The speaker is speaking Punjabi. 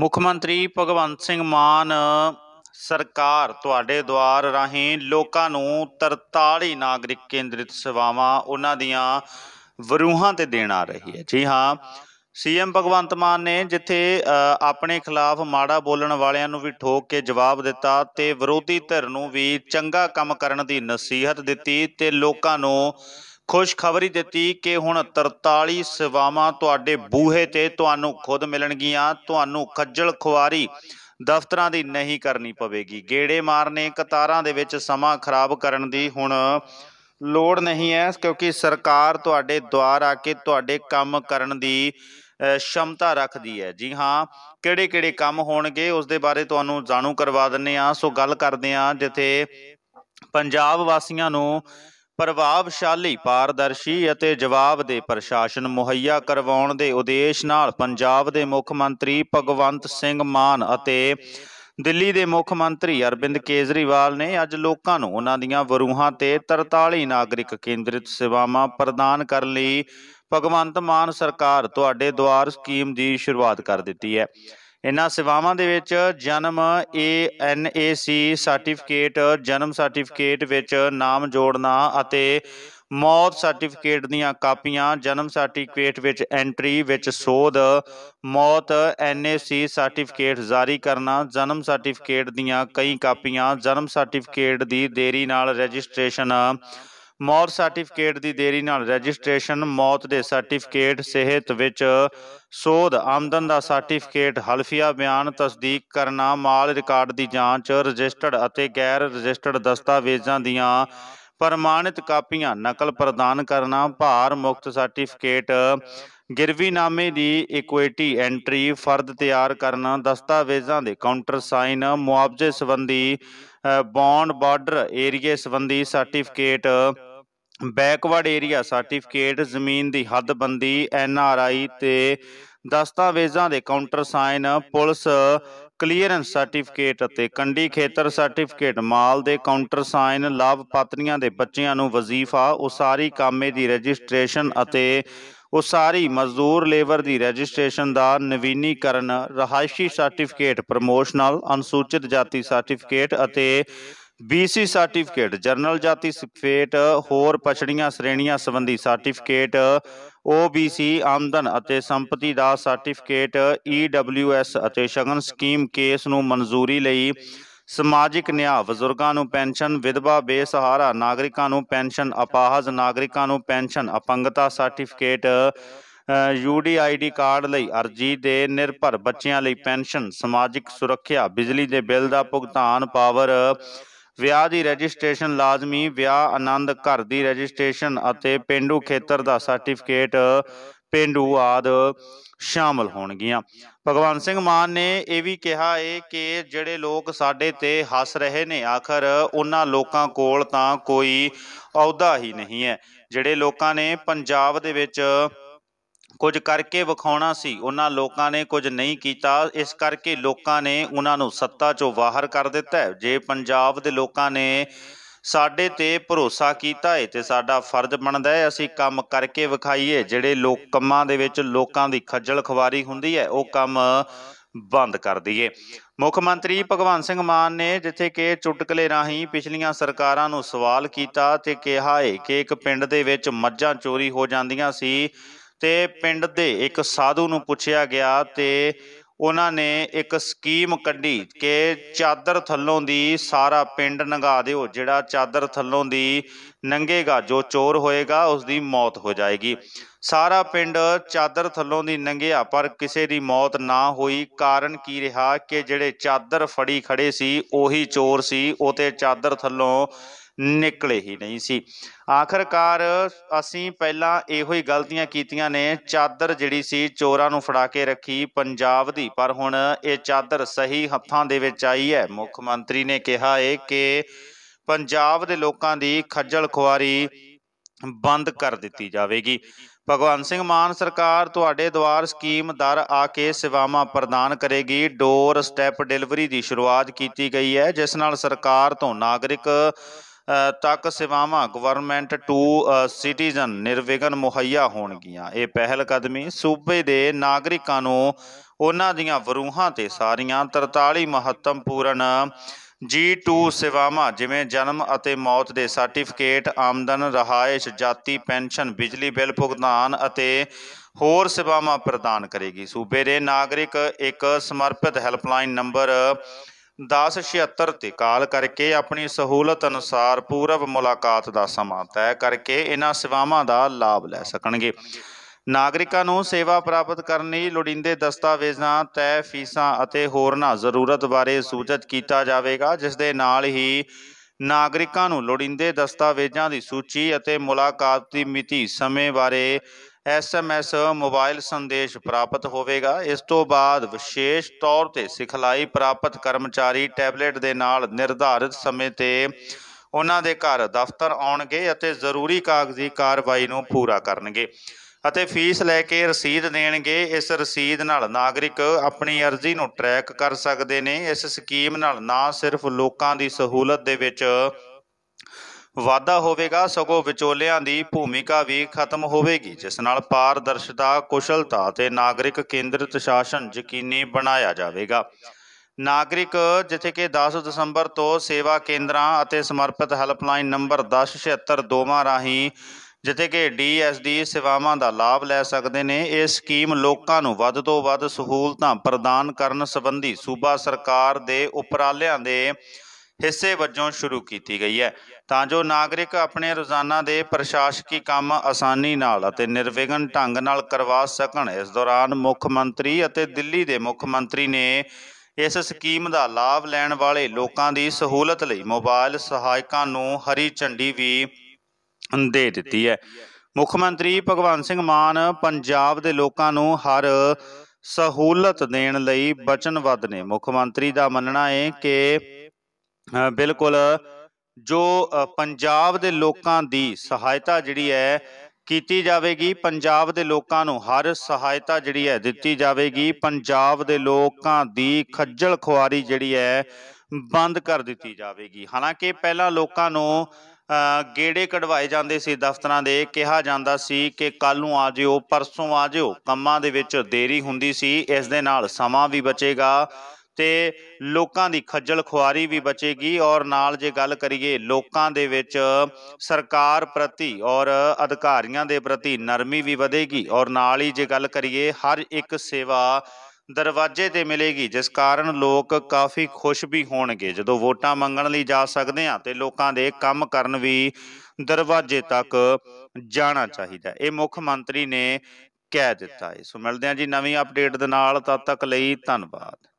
ਮੁੱਖ ਮੰਤਰੀ ਭਗਵੰਤ ਸਿੰਘ ਮਾਨ ਸਰਕਾਰ ਤੁਹਾਡੇ ਦੁਆਰ ਰਾਹੀਂ ਲੋਕਾਂ ਨੂੰ 43 ਨਾਗਰਿਕ ਕੇਂਦਰਿਤ ਸੇਵਾਵਾਂ ਉਹਨਾਂ ਦੀਆਂ ਵਰੂਹਾਂ ਤੇ ਦੇਣ ਆ ਰਹੀ ਹੈ ਜੀ ਹਾਂ ਸੀਐਮ ਭਗਵੰਤ ਮਾਨ ਨੇ ਜਿੱਥੇ ਆਪਣੇ ਖਿਲਾਫ ਮਾੜਾ ਬੋਲਣ ਵਾਲਿਆਂ ਨੂੰ ਵੀ ਠੋਕ ਕੇ ਜਵਾਬ ਦਿੱਤਾ ਤੇ ਵਿਰੋਧੀ ਧਿਰ ਨੂੰ ਵੀ ਚੰਗਾ ਕੰਮ ਕਰਨ ਦੀ ਨਸੀਹਤ ਦਿੱਤੀ ਤੇ ਲੋਕਾਂ ਨੂੰ ਖੁਸ਼ਖਬਰੀ ਦਿੱਤੀ ਕਿ ਹੁਣ 43 ਸੇਵਾਵਾਂ ਤੁਹਾਡੇ ਬੂਹੇ ਤੇ ਤੁਹਾਨੂੰ ਖੁਦ ਮਿਲਣਗੀਆਂ ਤੁਹਾਨੂੰ ਖੱਜਲ ਖੁਆਰੀ ਦਫ਼ਤਰਾਂ ਦੀ ਨਹੀਂ ਕਰਨੀ ਪਵੇਗੀ ਗੇੜੇ ਮਾਰਨੇ ਕਤਾਰਾਂ ਦੇ ਵਿੱਚ ਸਮਾਂ ਖਰਾਬ ਕਰਨ ਦੀ ਹੁਣ ਲੋੜ ਨਹੀਂ ਹੈ ਕਿਉਂਕਿ ਸਰਕਾਰ ਤੁਹਾਡੇ ਦਵਾਰ ਆ ਕੇ ਤੁਹਾਡੇ ਕੰਮ ਕਰਨ ਦੀ ਸ਼ਮਤਾ ਰੱਖਦੀ ਹੈ ਜੀ ਹਾਂ ਕਿਹੜੇ ਕਿਹੜੇ ਕੰਮ ਹੋਣਗੇ ਉਸ ਦੇ ਬਾਰੇ ਤੁਹਾਨੂੰ ਜਾਣੂ ਕਰਵਾ ਦਿੰਨੇ ਆ ਸੋ ਗੱਲ ਕਰਦੇ ਆ ਜਿੱਥੇ ਪੰਜਾਬ ਵਾਸੀਆਂ ਨੂੰ ਪ੍ਰਭਾਵਸ਼ਾਲੀ ਪਾਰਦਰਸ਼ੀ ਅਤੇ ਜਵਾਬਦੇਹ ਪ੍ਰਸ਼ਾਸਨ ਮੁਹੱਈਆ ਕਰਵਾਉਣ ਦੇ ਉਦੇਸ਼ ਨਾਲ ਪੰਜਾਬ ਦੇ ਮੁੱਖ ਮੰਤਰੀ ਭਗਵੰਤ ਸਿੰਘ ਮਾਨ ਅਤੇ ਦਿੱਲੀ ਦੇ ਮੁੱਖ ਮੰਤਰੀ ਅਰਬਿੰਦ ਕੇਜਰੀਵਾਲ ਨੇ ਅੱਜ ਲੋਕਾਂ ਨੂੰ ਉਹਨਾਂ ਦੀਆਂ ਵਰੂਹਾਂ ਤੇ 43 ਨਾਗਰਿਕ ਕੇਂਦਰਿਤ ਸੇਵਾਵਾਂ ਪ੍ਰਦਾਨ ਕਰਨ ਲਈ ਭਗਵੰਤ ਮਾਨ ਸਰਕਾਰ ਤੁਹਾਡੇ ਦੁਆਰ ਸਕੀਮ ਦੀ ਸ਼ੁਰੂਆਤ ਕਰ ਦਿੱਤੀ ਹੈ ਇਹਨਾਂ ਸੇਵਾਵਾਂ ਦੇ ਵਿੱਚ ਜਨਮ ਏ ਐਨ ਏ ਸੀ ਸਰਟੀਫਿਕੇਟ ਜਨਮ ਸਰਟੀਫਿਕੇਟ ਵਿੱਚ ਨਾਮ ਜੋੜਨਾ ਅਤੇ ਮੌਤ ਸਰਟੀਫਿਕੇਟ ਦੀਆਂ ਕਾਪੀਆਂ ਜਨਮ ਸਰਟੀਫਿਕੇਟ ਵਿੱਚ ਐਂਟਰੀ ਵਿੱਚ ਸੋਧ ਮੌਤ ਸੀ ਸਰਟੀਫਿਕੇਟ ਜਾਰੀ ਕਰਨਾ ਜਨਮ ਸਰਟੀਫਿਕੇਟ ਦੀਆਂ ਕਈ ਕਾਪੀਆਂ ਜਨਮ ਸਰਟੀਫਿਕੇਟ ਦੀ ਦੇਰੀ ਨਾਲ ਰਜਿਸਟ੍ਰੇਸ਼ਨ ਮੌਤ ਸਰਟੀਫਿਕੇਟ ਦੀ ਦੇਰੀ ਨਾਲ ਰਜਿਸਟ੍ਰੇਸ਼ਨ ਮੌਤ ਦੇ ਸਰਟੀਫਿਕੇਟ ਸਿਹਤ ਵਿੱਚ ਸੋਧ ਆਮਦਨ ਦਾ ਸਰਟੀਫਿਕੇਟ ਹਲਫੀਆ ਬਿਆਨ ਤਸਦੀਕ ਕਰਨਾ ਮਾਲ ਰਿਕਾਰਡ ਦੀ ਜਾਂਚ ਰਜਿਸਟਰਡ ਅਤੇ ਗੈਰ ਰਜਿਸਟਰਡ ਦਸਤਾਵੇਜ਼ਾਂ ਦੀਆਂ ਪ੍ਰਮਾਣਿਤ ਕਾਪੀਆਂ ਨਕਲ ਪ੍ਰਦਾਨ ਕਰਨਾ ਭਾਰ ਮੁਕਤ ਸਰਟੀਫਿਕੇਟ ਗਿਰਵੀਨਾਮੇ ਦੀ ਇਕੁਇਟੀ ਐਂਟਰੀ ਫਰਦ ਤਿਆਰ ਕਰਨਾ ਦਸਤਾਵੇਜ਼ਾਂ ਦੇ ਕਾਊਂਟਰ ਸਾਈਨ ਮੁਆਵਜ਼ੇ ਸੰਬੰਧੀ ਬੌਂਡ ਬਾਰਡਰ ਏਰੀਆ ਸੰਬੰਧੀ ਸਰਟੀਫਿਕੇਟ ਬੈਕਵਰਡ ਏਰੀਆ ਸਰਟੀਫਿਕੇਟ ਜ਼ਮੀਨ ਦੀ ਹੱਦਬੰਦੀ ਐਨ ਆਰ ਆਈ ਤੇ ਦਸਤਾਵੇਜ਼ਾਂ ਦੇ counter sign police clearance certificate ਅਤੇ ਕੰਡੀ ਖੇਤਰ ਸਰਟੀਫਿਕੇਟ ਮਾਲ ਦੇ ਕਾਊਂਟਰ ਸਾਈਨ ਪਾਤਰੀਆਂ ਦੇ ਬੱਚਿਆਂ ਨੂੰ ਵਜ਼ੀਫਾ ਉਸਾਰੀ ਕਾਮੇ ਦੀ ਰਜਿਸਟ੍ਰੇਸ਼ਨ ਅਤੇ ਉਹ ਸਾਰੀ ਮਜ਼ਦੂਰ ਲੇਬਰ ਦੀ ਰਜਿਸਟ੍ਰੇਸ਼ਨ ਦਾ ਨਵੀਨੀਕਰਨ ਰਹਾਇਸ਼ੀ ਸਰਟੀਫਿਕੇਟ ਪ੍ਰਮੋਸ਼ਨਲ ਅਨੁਸੂਚਿਤ ਜਾਤੀ ਸਰਟੀਫਿਕੇਟ ਅਤੇ BC ਸਰਟੀਫਿਕੇਟ ਜਨਰਲ ਜਾਤੀ ਸਰਟੀਫਿਕੇਟ ਹੋਰ ਪਛੜੀਆਂ ਸ਼੍ਰੇਣੀਆਂ ਸੰਬੰਧੀ ਸਰਟੀਫਿਕੇਟ OBC ਆਮਦਨ ਅਤੇ ਸੰਪਤੀ ਦਾ ਸਰਟੀਫਿਕੇਟ EWS ਅਤੇ ਸ਼ਗਨ ਸਕੀਮ ਕੇਸ ਨੂੰ ਮਨਜ਼ੂਰੀ ਲਈ ਸਮਾਜਿਕ ਨਿਆਂ ਬਜ਼ੁਰਗਾਂ ਨੂੰ ਪੈਨਸ਼ਨ ਵਿਧਵਾ ਬੇਸਹਾਰਾ ਨਾਗਰਿਕਾਂ ਨੂੰ ਪੈਨਸ਼ਨ ਅਪਾਹਜ ਨਾਗਰਿਕਾਂ ਨੂੰ ਪੈਨਸ਼ਨ ਅਪੰਗਤਾ ਸਰਟੀਫਿਕੇਟ ਯੂਡੀਆਈਡੀ ਕਾਰਡ ਲਈ ਅਰਜੀ ਦੇ ਨਿਰਭਰ ਬੱਚਿਆਂ ਲਈ ਪੈਨਸ਼ਨ ਸਮਾਜਿਕ ਸੁਰੱਖਿਆ ਬਿਜਲੀ ਦੇ ਬਿੱਲ ਦਾ ਭੁਗਤਾਨ ਪਾਵਰ ਵਿਆਹ ਦੀ ਰਜਿਸਟ੍ਰੇਸ਼ਨ ਲਾਜ਼ਮੀ ਵਿਆਹ ਆਨੰਦ ਘਰ ਦੀ ਰਜਿਸਟ੍ਰੇਸ਼ਨ ਅਤੇ ਪਿੰਡੂ ਖੇਤਰ ਦਾ ਸਰਟੀਫਿਕੇਟ ਪਿੰਡੂ ਆਦ ਸ਼ਾਮਲ ਹੋਣਗੀਆਂ ਭਗਵਾਨ ਸਿੰਘ ਮਾਨ ਨੇ ਇਹ ਵੀ ਕਿਹਾ ਏ ਕਿ ਜਿਹੜੇ ਲੋਕ ਸਾਡੇ ਤੇ ਹੱਸ ਰਹੇ ਨੇ ਆਖਰ ਉਹਨਾਂ ਲੋਕਾਂ ਕੋਲ ਤਾਂ ਕੋਈ ਅਹੁਦਾ ਹੀ ਨਹੀਂ ਹੈ ਜਿਹੜੇ ਲੋਕਾਂ ਨੇ ਪੰਜਾਬ ਦੇ ਵਿੱਚ ਕੁਝ ਕਰਕੇ ਵਿਖਾਉਣਾ ਸੀ ਉਹਨਾਂ ਲੋਕਾਂ ਨੇ ਕੁਝ ਨਹੀਂ ਕੀਤਾ ਇਸ ਕਰਕੇ ਲੋਕਾਂ ਨੇ ਉਹਨਾਂ ਨੂੰ ਸੱਤਾ ਚੋਂ ਬਾਹਰ ਕਰ ਦਿੱਤਾ ਜੇ ਪੰਜਾਬ ਦੇ ਲੋਕਾਂ ਨੇ ਸਾਡੇ ਤੇ ਭਰੋਸਾ ਕੀਤਾ ਹੈ ਤੇ ਸਾਡਾ ਫਰਜ਼ ਬਣਦਾ ਹੈ ਅਸੀਂ ਕੰਮ ਕਰਕੇ ਵਿਖਾਈਏ ਜਿਹੜੇ ਲੋਕ ਕੰਮਾਂ ਦੇ ਵਿੱਚ ਲੋਕਾਂ ਦੀ ਖੱਜਲ ਖਵਾਰੀ ਹੁੰਦੀ ਹੈ ਉਹ ਕੰਮ ਬੰਦ ਕਰ ਦਈਏ ਮੁੱਖ ਮੰਤਰੀ ਭਗਵੰਤ ਸਿੰਘ ਮਾਨ ਨੇ ਜਿੱਥੇ ਕਿ ਚੁਟਕਲੇ ਰਾਹੀਂ ਪਿਛਲੀਆਂ ਸਰਕਾਰਾਂ ਨੂੰ ਸਵਾਲ ਕੀਤਾ ਤੇ ਕਿਹਾ ਹੈ ਕਿ ਇੱਕ ਪਿੰਡ ਦੇ ਵਿੱਚ ਮੱਝਾਂ ਚੋਰੀ ਹੋ ਜਾਂਦੀਆਂ ਸੀ ਤੇ ਪਿੰਡ ਦੇ ਇੱਕ ਸਾਧੂ ਨੂੰ ਪੁੱਛਿਆ ਗਿਆ ਤੇ ਉਹਨਾਂ ਨੇ ਇੱਕ ਸਕੀਮ ਕੱਢੀ ਕਿ ਚਾਦਰ ਥੱਲੋਂ ਦੀ ਸਾਰਾ ਪਿੰਡ ਨੰਗਾ ਦਿਓ ਜਿਹੜਾ ਚਾਦਰ ਥੱਲੋਂ ਦੀ ਨੰਗੇਗਾ ਜੋ ਚੋਰ ਹੋਏਗਾ ਉਸ ਦੀ ਮੌਤ ਹੋ ਜਾਏਗੀ ਸਾਰਾ ਪਿੰਡ ਚਾਦਰ ਥੱਲੋਂ ਦੀ ਨੰਗਿਆ ਪਰ ਕਿਸੇ ਦੀ ਮੌਤ ਨਾ ਹੋਈ ਕਾਰਨ ਕੀ ਰਿਹਾ ਕਿ ਜਿਹੜੇ ਚਾਦਰ ਫੜੀ ਖੜੇ ਸੀ ਉਹੀ ਚੋਰ ਸੀ ਉਹ ਤੇ ਚਾਦਰ ਥੱਲੋਂ ਨਿਕਲੇ ਹੀ ਨਹੀਂ ਸੀ ਆਖਰਕਾਰ ਅਸੀਂ ਪਹਿਲਾਂ ਇਹੋ ਹੀ ਗਲਤੀਆਂ ਕੀਤੀਆਂ ਨੇ ਚਾਦਰ ਜਿਹੜੀ ਸੀ ਚੋਰਾਂ ਨੂੰ ਫੜਾ ਕੇ ਰੱਖੀ ਪੰਜਾਬ ਦੀ ਪਰ ਹੁਣ ਇਹ ਚਾਦਰ ਸਹੀ ਹੱਥਾਂ ਦੇ ਵਿੱਚ ਆਈ ਹੈ ਮੁੱਖ ਮੰਤਰੀ ਨੇ ਕਿਹਾ ਹੈ ਕਿ ਪੰਜਾਬ ਦੇ ਲੋਕਾਂ ਦੀ ਖੱਜਲ ਖੁਆਰੀ ਬੰਦ ਕਰ ਦਿੱਤੀ ਜਾਵੇਗੀ ਭਗਵੰਤ ਸਿੰਘ ਮਾਨ ਸਰਕਾਰ ਤੁਹਾਡੇ ਦਵਾਰ ਸਕੀਮ ਦਰ ਆ ਕੇ ਸੇਵਾਵਾਂ ਪ੍ਰਦਾਨ ਕਰੇਗੀ ਡੋਰ ਸਟੈਪ ਡਿਲੀਵਰੀ ਦੀ ਸ਼ੁਰੂਆਤ ਕੀਤੀ ਗਈ ਹੈ ਜਿਸ ਨਾਲ ਸਰਕਾਰ ਤੋਂ ਨਾਗਰਿਕ ਤੱਕ ਸੇਵਾਵਾਂ ਗਵਰਨਮੈਂਟ ਟੂ ਸਿਟੀਜ਼ਨ ਨਿਰਵਿਘਨ ਮੁਹੱਈਆ ਹੋਣਗੀਆਂ ਇਹ ਪਹਿਲ ਕਦਮੀ ਸੂਬੇ ਦੇ ਨਾਗਰਿਕਾਂ ਨੂੰ ਉਹਨਾਂ ਦੀਆਂ ਵਰੂਹਾਂ ਤੇ ਸਾਰੀਆਂ 43 ਮਹੱਤਵਪੂਰਨ G2 ਸੇਵਾਵਾਂ ਜਿਵੇਂ ਜਨਮ ਅਤੇ ਮੌਤ ਦੇ ਸਰਟੀਫਿਕੇਟ, ਆਮਦਨ, ਰਹਾਇਸ਼, ਜਾਤੀ ਪੈਨਸ਼ਨ, ਬਿਜਲੀ ਬਿੱਲ ਭੁਗਤਾਨ ਅਤੇ ਹੋਰ ਸੇਵਾਵਾਂ ਪ੍ਰਦਾਨ ਕਰੇਗੀ ਸੂਬੇ ਦੇ ਨਾਗਰਿਕ ਇੱਕ ਸਮਰਪਿਤ ਹੈਲਪਲਾਈਨ ਨੰਬਰ 1076 ਤੇ ਕਾਲ ਕਰਕੇ ਆਪਣੀ ਸਹੂਲਤ ਅਨੁਸਾਰ ਪੂਰਵ ਮੁਲਾਕਾਤ ਦਾ ਸਮਾਂ ਤੈਅ ਕਰਕੇ ਇਹਨਾਂ ਸੇਵਾਵਾਂ ਦਾ ਲਾਭ ਲੈ ਸਕਣਗੇ ਨਾਗਰਿਕਾਂ ਨੂੰ ਸੇਵਾ ਪ੍ਰਾਪਤ ਕਰਨ ਲਈ ਲੋੜੀਂਦੇ ਦਸਤਾਵੇਜ਼ਾਂ ਤੈਅ ਫੀਸਾਂ ਅਤੇ ਹੋਰਨਾਂ ਜ਼ਰੂਰਤ ਬਾਰੇ ਸੂਚਿਤ ਕੀਤਾ ਜਾਵੇਗਾ ਜਿਸ ਦੇ ਨਾਲ ਹੀ ਨਾਗਰਿਕਾਂ ਨੂੰ ਲੋੜੀਂਦੇ ਦਸਤਾਵੇਜ਼ਾਂ ਦੀ ਸੂਚੀ ਅਤੇ ਮੁਲਾਕਾਤ ਦੀ ਮਿਤੀ ਸਮੇਂ ਬਾਰੇ ਐਸਐਮਐਸ ਮੋਬਾਈਲ ਸੰਦੇਸ਼ ਪ੍ਰਾਪਤ ਹੋਵੇਗਾ ਇਸ ਤੋਂ ਬਾਅਦ ਵਿਸ਼ੇਸ਼ ਤੌਰ ਤੇ ਸਿਖਲਾਈ ਪ੍ਰਾਪਤ ਕਰਮਚਾਰੀ ਟੈਬਲੇਟ ਦੇ ਨਾਲ ਨਿਰਧਾਰਿਤ ਸਮੇਂ ਤੇ ਉਹਨਾਂ ਦੇ ਘਰ ਦਫ਼ਤਰ ਆਉਣਗੇ ਅਤੇ ਜ਼ਰੂਰੀ ਕਾਗਜ਼ੀ ਕਾਰਵਾਈ ਨੂੰ ਪੂਰਾ ਕਰਨਗੇ ਅਤੇ ਫੀਸ ਲੈ ਕੇ ਰਸੀਦ ਦੇਣਗੇ ਇਸ ਰਸੀਦ ਨਾਲ ਨਾਗਰਿਕ ਆਪਣੀ ਅਰਜ਼ੀ ਨੂੰ ਟਰੈਕ ਕਰ ਸਕਦੇ ਨੇ ਇਸ ਸਕੀਮ ਨਾਲ ਨਾ ਸਿਰਫ ਲੋਕਾਂ ਦੀ ਸਹੂਲਤ ਦੇ ਵਿੱਚ ਵਾਧਾ ਹੋਵੇਗਾ ਸਗੋਂ ਵਿਚੋਲਿਆਂ ਦੀ ਭੂਮਿਕਾ ਵੀ ਖਤਮ ਹੋਵੇਗੀ ਜਿਸ ਨਾਲ ਪਾਰਦਰਸ਼ਤਾ ਕੁਸ਼ਲਤਾ ਤੇ ਨਾਗਰਿਕ ਕੇਂਦਰਿਤ ਸ਼ਾਸਨ ਯਕੀਨੀ ਬਣਾਇਆ ਜਾਵੇਗਾ ਨਾਗਰਿਕ ਜਿੱਥੇ ਕਿ 10 ਦਸੰਬਰ ਤੋਂ ਸੇਵਾ ਕੇਂਦਰਾਂ ਅਤੇ ਸਮਰਪਿਤ ਹੈਲਪਲਾਈਨ ਨੰਬਰ 1076 ਦੋਵਾਂ ਰਾਹੀਂ ਜਿੱਥੇ ਕਿ ਡੀਐਸਡੀ ਸੇਵਾਵਾਂ ਦਾ ਲਾਭ ਲੈ ਸਕਦੇ ਨੇ ਇਹ ਸਕੀਮ ਲੋਕਾਂ ਨੂੰ ਵੱਧ ਤੋਂ ਵੱਧ ਸਹੂਲਤਾਂ ਪ੍ਰਦਾਨ ਕਰਨ ਸੰਬੰਧੀ ਸੂਬਾ ਸਰਕਾਰ ਦੇ ਉਪਰਾਲਿਆਂ ਦੇ ਹਿੱਸੇ ਵਜੋਂ ਸ਼ੁਰੂ ਕੀਤੀ ਗਈ ਹੈ ਤਾਂ ਜੋ ਨਾਗਰਿਕ ਆਪਣੇ ਰੋਜ਼ਾਨਾ ਦੇ ਪ੍ਰਸ਼ਾਸਕੀ ਕੰਮ ਆਸਾਨੀ ਨਾਲ ਅਤੇ ਨਿਰਵਿਘਨ ਢੰਗ ਨਾਲ ਕਰਵਾ ਸਕਣ ਇਸ ਦੌਰਾਨ ਮੁੱਖ ਮੰਤਰੀ ਅਤੇ ਦਿੱਲੀ ਦੇ ਮੁੱਖ ਮੰਤਰੀ ਨੇ ਇਸ ਸਕੀਮ ਦਾ ਲਾਭ ਲੈਣ ਵਾਲੇ ਲੋਕਾਂ ਦੀ ਸਹੂਲਤ ਲਈ ਮੋਬਾਈਲ ਸਹਾਇਕਾਂ ਨੂੰ ਹਰੀ ਝੰਡੀ ਵੀ ਦੇ ਦਿੱਤੀ ਹੈ ਮੁੱਖ ਮੰਤਰੀ ਭਗਵੰਤ ਸਿੰਘ ਮਾਨ ਪੰਜਾਬ ਦੇ ਲੋਕਾਂ ਨੂੰ ਹਰ ਸਹੂਲਤ ਦੇਣ ਲਈ ਵਚਨਬੱਧ ਨੇ ਮੁੱਖ ਮੰਤਰੀ ਦਾ ਮੰਨਣਾ ਹੈ ਕਿ ਬਿਲਕੁਲ ਜੋ ਪੰਜਾਬ ਦੇ ਲੋਕਾਂ ਦੀ ਸਹਾਇਤਾ ਜਿਹੜੀ ਹੈ ਕੀਤੀ ਜਾਵੇਗੀ ਪੰਜਾਬ ਦੇ ਲੋਕਾਂ ਨੂੰ ਹਰ ਸਹਾਇਤਾ ਜਿਹੜੀ ਹੈ ਦਿੱਤੀ ਜਾਵੇਗੀ ਪੰਜਾਬ ਦੇ ਲੋਕਾਂ ਦੀ ਖੱਜਲ ਖੁਆਰੀ ਜਿਹੜੀ ਹੈ ਬੰਦ ਕਰ ਦਿੱਤੀ ਜਾਵੇਗੀ ਹਾਲਾਂਕਿ ਪਹਿਲਾਂ ਲੋਕਾਂ ਨੂੰ ਗੇੜੇ ਕਢਵਾਏ ਜਾਂਦੇ ਸੀ ਦਫ਼ਤਰਾਂ ਦੇ ਕਿਹਾ ਜਾਂਦਾ ਸੀ ਕਿ ਕੱਲ ਨੂੰ ਆ ਜਿਓ ਪਰਸੋਂ ਆ ਜਿਓ ਕੰਮਾਂ ਦੇ ਵਿੱਚ ਦੇਰੀ ਹੁੰਦੀ ਸੀ ਇਸ ਦੇ ਨਾਲ ਸਮਾਂ ਵੀ ਬਚੇਗਾ ਤੇ ਲੋਕਾਂ ਦੀ ਖੱਜਲ ਖੁਆਰੀ ਵੀ ਬਚੇਗੀ ਔਰ ਨਾਲ ਜੇ ਗੱਲ ਕਰੀਏ ਲੋਕਾਂ ਦੇ ਵਿੱਚ ਸਰਕਾਰ ਪ੍ਰਤੀ ਔਰ ਅਧਿਕਾਰੀਆਂ ਦੇ ਪ੍ਰਤੀ ਨਰਮੀ ਵੀ ਵਧੇਗੀ ਔਰ ਨਾਲ ਹੀ ਜੇ ਗੱਲ ਕਰੀਏ ਹਰ ਇੱਕ ਸੇਵਾ ਦਰਵਾਜ਼ੇ ਤੇ ਮਿਲੇਗੀ ਜਿਸ ਕਾਰਨ ਲੋਕ ਕਾਫੀ ਖੁਸ਼ ਵੀ ਹੋਣਗੇ ਜਦੋਂ ਵੋਟਾਂ ਮੰਗਣ ਲਈ ਜਾ ਸਕਦੇ ਆ ਤੇ ਲੋਕਾਂ ਦੇ ਕੰਮ ਕਰਨ ਵੀ ਦਰਵਾਜ਼ੇ ਤੱਕ ਜਾਣਾ ਚਾਹੀਦਾ ਇਹ ਮੁੱਖ ਮੰਤਰੀ ਨੇ ਕਹਿ ਦਿੱਤਾ ਹੈ ਸੋ ਮਿਲਦੇ ਆ ਜੀ ਨਵੀਂ ਅਪਡੇਟ ਦੇ ਨਾਲ ਤਦ ਤੱਕ ਲਈ ਧੰਨਵਾਦ